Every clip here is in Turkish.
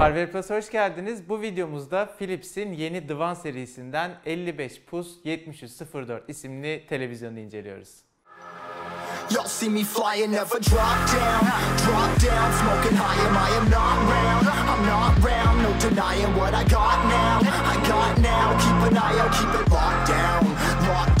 Hardware Plus'a hoş geldiniz. Bu videomuzda Philips'in yeni divan serisinden 55 Plus 7304 isimli televizyonu inceliyoruz. locked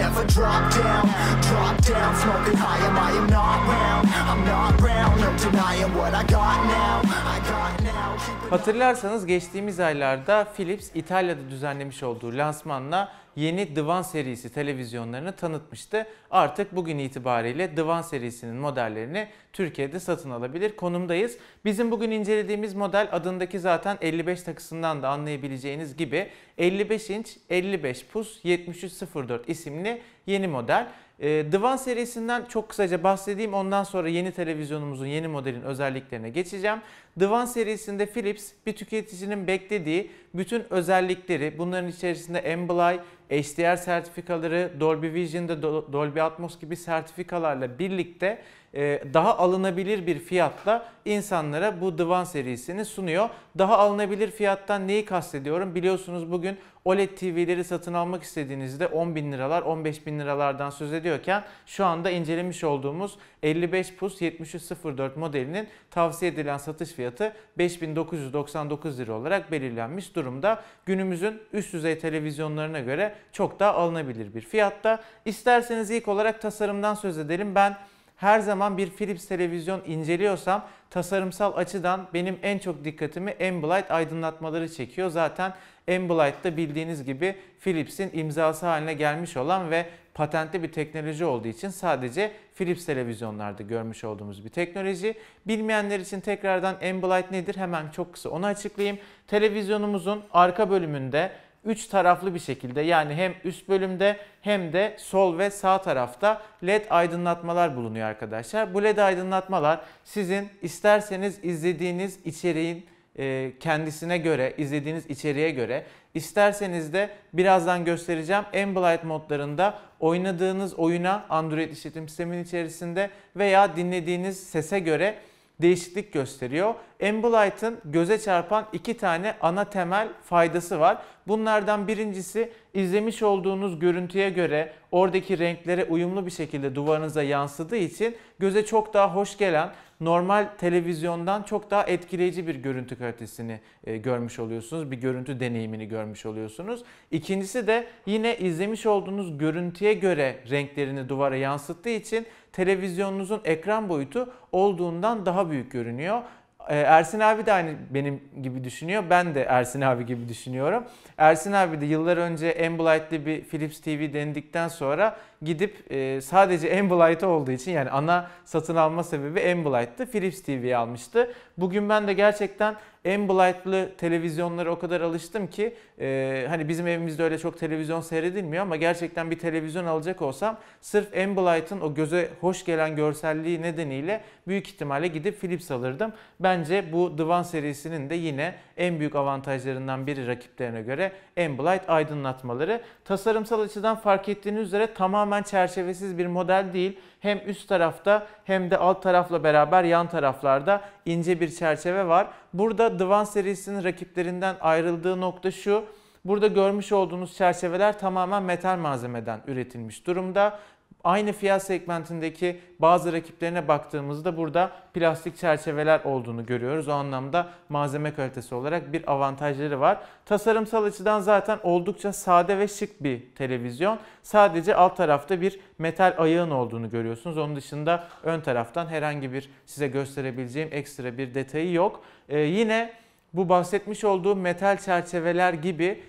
never drop down Drop down, smoking high, am I am not round I'm not round, no denying what I got now I got now Hatırlarsanız geçtiğimiz aylarda Philips İtalya'da düzenlemiş olduğu lansmanla yeni Divan serisi televizyonlarını tanıtmıştı. Artık bugün itibariyle Divan serisinin modellerini Türkiye'de satın alabilir konumdayız. Bizim bugün incelediğimiz model adındaki zaten 55 takısından da anlayabileceğiniz gibi 55 inç 55 pus 7304 isimli yeni model. Divan ee, serisinden çok kısaca bahsedeyim. Ondan sonra yeni televizyonumuzun yeni modelin özelliklerine geçeceğim. Divan serisinde Philips bir tüketicinin beklediği bütün özellikleri bunların içerisinde MBLI, HDR sertifikaları, Dolby Vision'da Dolby Atmos gibi sertifikalarla birlikte e, daha alınabilir bir fiyatla insanlara bu Divan serisini sunuyor. Daha alınabilir fiyattan neyi kastediyorum? Biliyorsunuz bugün OLED TV'leri satın almak istediğinizde 10 bin liralar, 15 bin liralardan söz ediyorken şu anda incelemiş olduğumuz 55 Plus 7304 modelinin tavsiye edilen satış fiyatı 5999 lira olarak belirlenmiş durumda durumda günümüzün üst düzey televizyonlarına göre çok daha alınabilir bir fiyatta. İsterseniz ilk olarak tasarımdan söz edelim. Ben her zaman bir Philips televizyon inceliyorsam tasarımsal açıdan benim en çok dikkatimi Ambilight aydınlatmaları çekiyor. Zaten Ambilight da bildiğiniz gibi Philips'in imzası haline gelmiş olan ve patentli bir teknoloji olduğu için sadece Philips televizyonlarda görmüş olduğumuz bir teknoloji. Bilmeyenler için tekrardan Ambilight nedir hemen çok kısa onu açıklayayım. Televizyonumuzun arka bölümünde üç taraflı bir şekilde yani hem üst bölümde hem de sol ve sağ tarafta led aydınlatmalar bulunuyor arkadaşlar. Bu led aydınlatmalar sizin isterseniz izlediğiniz içeriğin e, kendisine göre, izlediğiniz içeriğe göre İsterseniz de birazdan göstereceğim Ambilight modlarında oynadığınız oyuna Android işletim sisteminin içerisinde veya dinlediğiniz sese göre değişiklik gösteriyor. Ambilight'ın göze çarpan iki tane ana temel faydası var. Bunlardan birincisi izlemiş olduğunuz görüntüye göre oradaki renklere uyumlu bir şekilde duvarınıza yansıdığı için göze çok daha hoş gelen normal televizyondan çok daha etkileyici bir görüntü kalitesini e, görmüş oluyorsunuz. Bir görüntü deneyimini görmüş oluyorsunuz. İkincisi de yine izlemiş olduğunuz görüntüye göre renklerini duvara yansıttığı için televizyonunuzun ekran boyutu olduğundan daha büyük görünüyor ee, Ersin abi de aynı benim gibi düşünüyor. Ben de Ersin abi gibi düşünüyorum. Ersin abi de yıllar önce Ambilight'li bir Philips TV denedikten sonra gidip e, sadece Ambilight olduğu için yani ana satın alma sebebi Ambilight'tı. Philips TV'yi almıştı. Bugün ben de gerçekten Ambilight'lı televizyonlara o kadar alıştım ki e, hani bizim evimizde öyle çok televizyon seyredilmiyor ama gerçekten bir televizyon alacak olsam sırf Ambilight'ın o göze hoş gelen görselliği nedeniyle büyük ihtimalle gidip Philips alırdım. Bence bu Divan serisinin de yine en büyük avantajlarından biri rakiplerine göre Ambilight aydınlatmaları. Tasarımsal açıdan fark ettiğiniz üzere tamamen tamamen çerçevesiz bir model değil. Hem üst tarafta hem de alt tarafla beraber yan taraflarda ince bir çerçeve var. Burada Divan serisinin rakiplerinden ayrıldığı nokta şu. Burada görmüş olduğunuz çerçeveler tamamen metal malzemeden üretilmiş durumda. Aynı fiyat segmentindeki bazı rakiplerine baktığımızda burada plastik çerçeveler olduğunu görüyoruz. O anlamda malzeme kalitesi olarak bir avantajları var. Tasarımsal açıdan zaten oldukça sade ve şık bir televizyon. Sadece alt tarafta bir metal ayağın olduğunu görüyorsunuz. Onun dışında ön taraftan herhangi bir size gösterebileceğim ekstra bir detayı yok. Ee, yine bu bahsetmiş olduğu metal çerçeveler gibi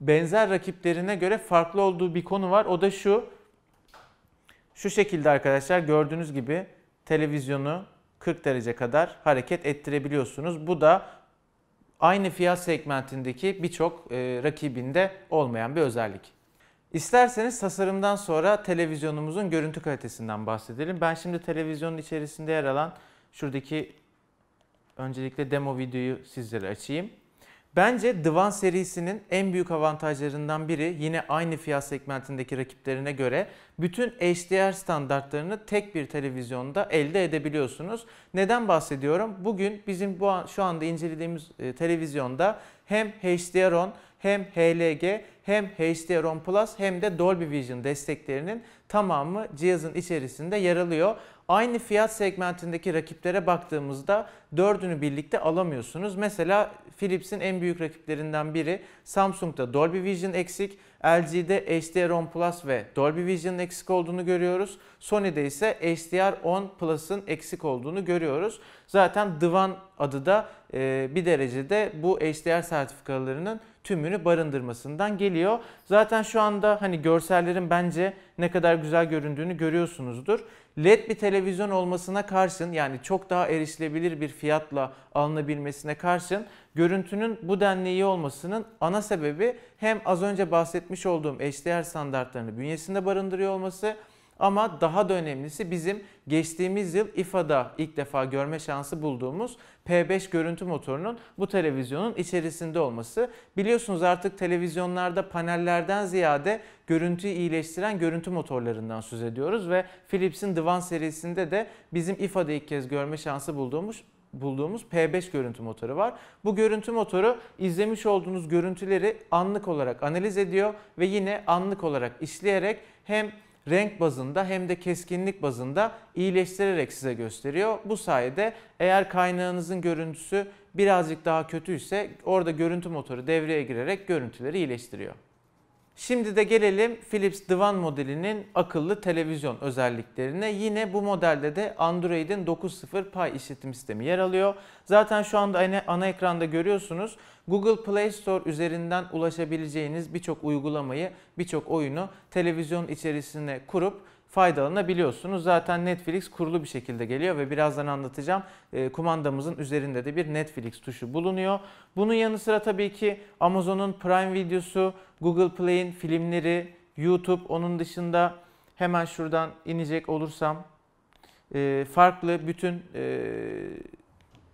benzer rakiplerine göre farklı olduğu bir konu var. O da şu. Şu şekilde arkadaşlar gördüğünüz gibi televizyonu 40 derece kadar hareket ettirebiliyorsunuz. Bu da aynı fiyat segmentindeki birçok e, rakibinde olmayan bir özellik. İsterseniz tasarımdan sonra televizyonumuzun görüntü kalitesinden bahsedelim. Ben şimdi televizyonun içerisinde yer alan şuradaki öncelikle demo videoyu sizlere açayım. Bence Divan serisinin en büyük avantajlarından biri yine aynı fiyat segmentindeki rakiplerine göre bütün HDR standartlarını tek bir televizyonda elde edebiliyorsunuz. Neden bahsediyorum? Bugün bizim bu an, şu anda incelediğimiz e, televizyonda hem HDR10 hem HLG hem HDR10 Plus hem de Dolby Vision desteklerinin tamamı cihazın içerisinde yer alıyor. Aynı fiyat segmentindeki rakiplere baktığımızda dördünü birlikte alamıyorsunuz. Mesela Philips'in en büyük rakiplerinden biri Samsung'da Dolby Vision eksik, LG'de HDR10 Plus ve Dolby Vision'ın eksik olduğunu görüyoruz. Sony'de ise HDR10 Plus'ın eksik olduğunu görüyoruz. Zaten Divan adı da e, bir derecede bu HDR sertifikalarının tümünü barındırmasından geliyor. Zaten şu anda hani görsellerin bence ne kadar güzel göründüğünü görüyorsunuzdur. LED bir televizyon olmasına karşın yani çok daha erişilebilir bir fiyatla alınabilmesine karşın görüntünün bu denli iyi olmasının ana sebebi hem az önce bahsetmiş olduğum HDR standartlarını bünyesinde barındırıyor olması ama daha da önemlisi bizim geçtiğimiz yıl IFA'da ilk defa görme şansı bulduğumuz P5 görüntü motorunun bu televizyonun içerisinde olması. Biliyorsunuz artık televizyonlarda panellerden ziyade görüntüyü iyileştiren görüntü motorlarından söz ediyoruz ve Philips'in Divan serisinde de bizim IFA'da ilk kez görme şansı bulduğumuz bulduğumuz P5 görüntü motoru var. Bu görüntü motoru izlemiş olduğunuz görüntüleri anlık olarak analiz ediyor ve yine anlık olarak işleyerek hem renk bazında hem de keskinlik bazında iyileştirerek size gösteriyor. Bu sayede eğer kaynağınızın görüntüsü birazcık daha kötüyse orada görüntü motoru devreye girerek görüntüleri iyileştiriyor. Şimdi de gelelim Philips Divan modelinin akıllı televizyon özelliklerine. Yine bu modelde de Android'in 9.0 Pie işletim sistemi yer alıyor. Zaten şu anda ana, ana ekranda görüyorsunuz. Google Play Store üzerinden ulaşabileceğiniz birçok uygulamayı, birçok oyunu televizyon içerisine kurup faydalanabiliyorsunuz. Zaten Netflix kurulu bir şekilde geliyor ve birazdan anlatacağım. E, kumandamızın üzerinde de bir Netflix tuşu bulunuyor. Bunun yanı sıra tabii ki Amazon'un Prime videosu, Google Play'in filmleri, YouTube onun dışında hemen şuradan inecek olursam e, farklı bütün e,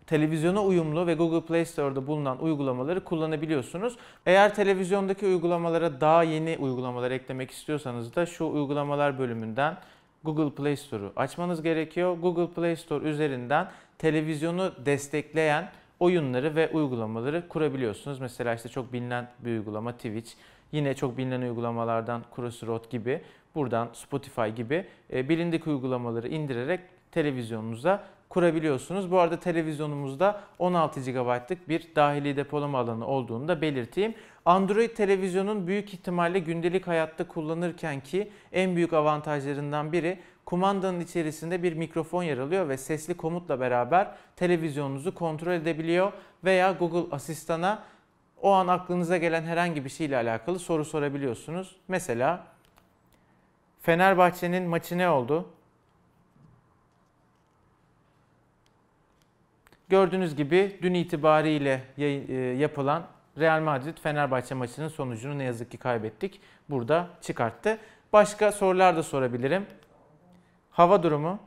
televizyona uyumlu ve Google Play Store'da bulunan uygulamaları kullanabiliyorsunuz. Eğer televizyondaki uygulamalara daha yeni uygulamalar eklemek istiyorsanız da şu uygulamalar bölümünden Google Play Store'u açmanız gerekiyor. Google Play Store üzerinden televizyonu destekleyen oyunları ve uygulamaları kurabiliyorsunuz. Mesela işte çok bilinen bir uygulama Twitch, yine çok bilinen uygulamalardan Crossroad gibi, buradan Spotify gibi e, bilindik uygulamaları indirerek televizyonunuza kurabiliyorsunuz. Bu arada televizyonumuzda 16 GB'lık bir dahili depolama alanı olduğunu da belirteyim. Android televizyonun büyük ihtimalle gündelik hayatta kullanırken ki en büyük avantajlarından biri kumandanın içerisinde bir mikrofon yer alıyor ve sesli komutla beraber televizyonunuzu kontrol edebiliyor veya Google Asistan'a o an aklınıza gelen herhangi bir şeyle alakalı soru sorabiliyorsunuz. Mesela Fenerbahçe'nin maçı ne oldu? Gördüğünüz gibi dün itibariyle e, yapılan Real Madrid-Fenerbahçe maçının sonucunu ne yazık ki kaybettik. Burada çıkarttı. Başka sorular da sorabilirim. Hava durumu.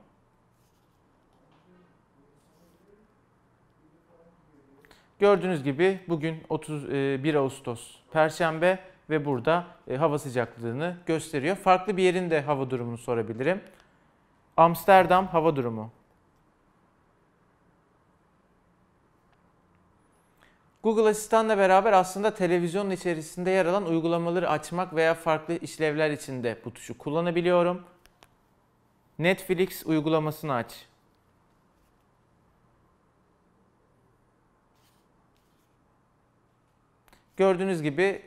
Gördüğünüz gibi bugün 31 e, Ağustos Perşembe ve burada e, hava sıcaklığını gösteriyor. Farklı bir yerin de hava durumunu sorabilirim. Amsterdam hava durumu. Google Asistan'la beraber aslında televizyonun içerisinde yer alan uygulamaları açmak veya farklı işlevler için de bu tuşu kullanabiliyorum. Netflix uygulamasını aç. Gördüğünüz gibi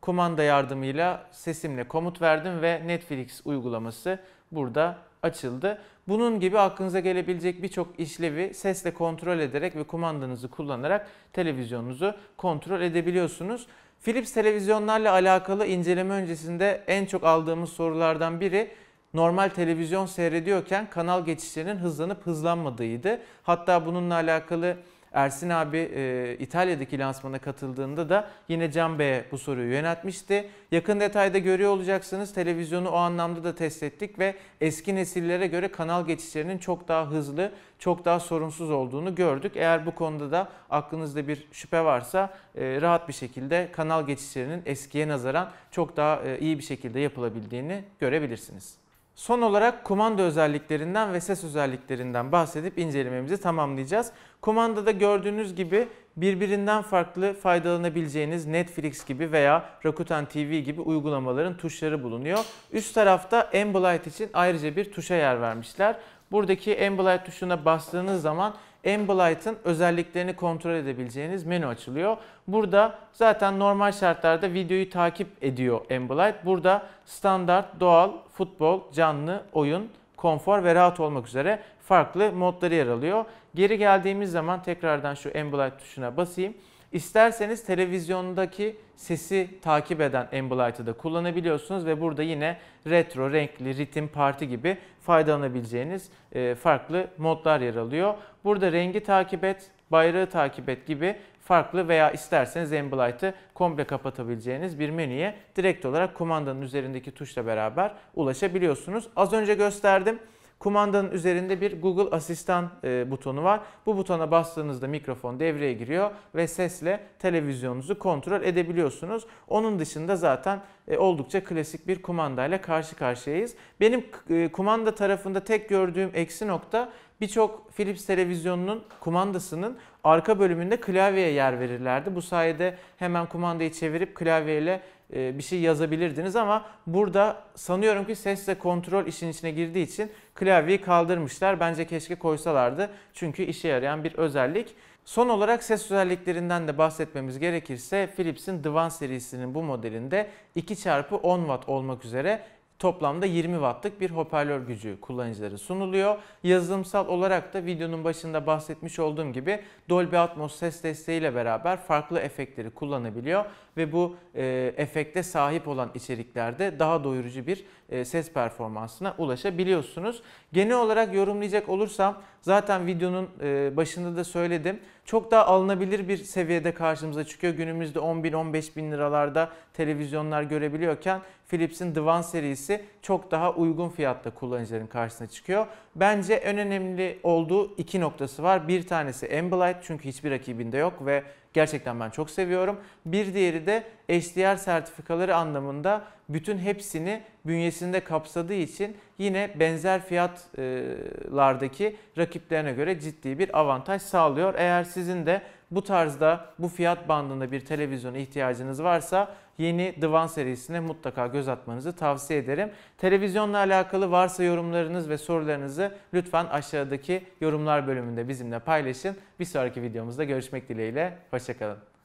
kumanda yardımıyla sesimle komut verdim ve Netflix uygulaması burada açıldı. Bunun gibi aklınıza gelebilecek birçok işlevi sesle kontrol ederek ve kumandanızı kullanarak televizyonunuzu kontrol edebiliyorsunuz. Philips televizyonlarla alakalı inceleme öncesinde en çok aldığımız sorulardan biri normal televizyon seyrediyorken kanal geçişlerinin hızlanıp hızlanmadığıydı. Hatta bununla alakalı Ersin abi e, İtalya'daki lansmana katıldığında da yine Can Bey'e bu soruyu yöneltmişti. Yakın detayda görüyor olacaksınız. Televizyonu o anlamda da test ettik ve eski nesillere göre kanal geçişlerinin çok daha hızlı, çok daha sorunsuz olduğunu gördük. Eğer bu konuda da aklınızda bir şüphe varsa e, rahat bir şekilde kanal geçişlerinin eskiye nazaran çok daha e, iyi bir şekilde yapılabildiğini görebilirsiniz. Son olarak kumanda özelliklerinden ve ses özelliklerinden bahsedip incelememizi tamamlayacağız. Kumandada gördüğünüz gibi birbirinden farklı faydalanabileceğiniz Netflix gibi veya Rakuten TV gibi uygulamaların tuşları bulunuyor. Üst tarafta Ambilight için ayrıca bir tuşa yer vermişler. Buradaki Ambilight tuşuna bastığınız zaman Ambilight'ın özelliklerini kontrol edebileceğiniz menü açılıyor. Burada zaten normal şartlarda videoyu takip ediyor Ambilight. Burada standart, doğal, futbol, canlı, oyun, konfor ve rahat olmak üzere farklı modları yer alıyor. Geri geldiğimiz zaman tekrardan şu Ambilight tuşuna basayım. İsterseniz televizyondaki sesi takip eden Ambilight'ı da kullanabiliyorsunuz ve burada yine retro, renkli, ritim, parti gibi faydalanabileceğiniz e, farklı modlar yer alıyor. Burada rengi takip et, bayrağı takip et gibi farklı veya isterseniz Ambilight'ı komple kapatabileceğiniz bir menüye direkt olarak kumandanın üzerindeki tuşla beraber ulaşabiliyorsunuz. Az önce gösterdim. Kumandanın üzerinde bir Google Asistan e, butonu var. Bu butona bastığınızda mikrofon devreye giriyor ve sesle televizyonunuzu kontrol edebiliyorsunuz. Onun dışında zaten e, oldukça klasik bir kumandayla karşı karşıyayız. Benim e, kumanda tarafında tek gördüğüm eksi nokta birçok Philips televizyonunun kumandasının arka bölümünde klavyeye yer verirlerdi. Bu sayede hemen kumandayı çevirip klavyeyle e, bir şey yazabilirdiniz ama burada sanıyorum ki sesle kontrol işin içine girdiği için klavyeyi kaldırmışlar. Bence keşke koysalardı çünkü işe yarayan bir özellik. Son olarak ses özelliklerinden de bahsetmemiz gerekirse Philips'in Divan serisinin bu modelinde 2x10 watt olmak üzere Toplamda 20 wattlık bir hoparlör gücü kullanıcılara sunuluyor. Yazılımsal olarak da videonun başında bahsetmiş olduğum gibi Dolby Atmos ses desteğiyle beraber farklı efektleri kullanabiliyor ve bu e, efekte sahip olan içeriklerde daha doyurucu bir e, ses performansına ulaşabiliyorsunuz. Genel olarak yorumlayacak olursam zaten videonun e, başında da söyledim çok daha alınabilir bir seviyede karşımıza çıkıyor. Günümüzde 10 bin 15 bin liralarda televizyonlar görebiliyorken Philips'in Divan serisi çok daha uygun fiyatta kullanıcıların karşısına çıkıyor. Bence en önemli olduğu iki noktası var. Bir tanesi Ambilight çünkü hiçbir rakibinde yok ve Gerçekten ben çok seviyorum. Bir diğeri de HDR sertifikaları anlamında bütün hepsini bünyesinde kapsadığı için yine benzer fiyatlardaki rakiplerine göre ciddi bir avantaj sağlıyor. Eğer sizin de bu tarzda bu fiyat bandında bir televizyona ihtiyacınız varsa yeni Divan serisine mutlaka göz atmanızı tavsiye ederim. Televizyonla alakalı varsa yorumlarınız ve sorularınızı lütfen aşağıdaki yorumlar bölümünde bizimle paylaşın. Bir sonraki videomuzda görüşmek dileğiyle. Hoşçakalın.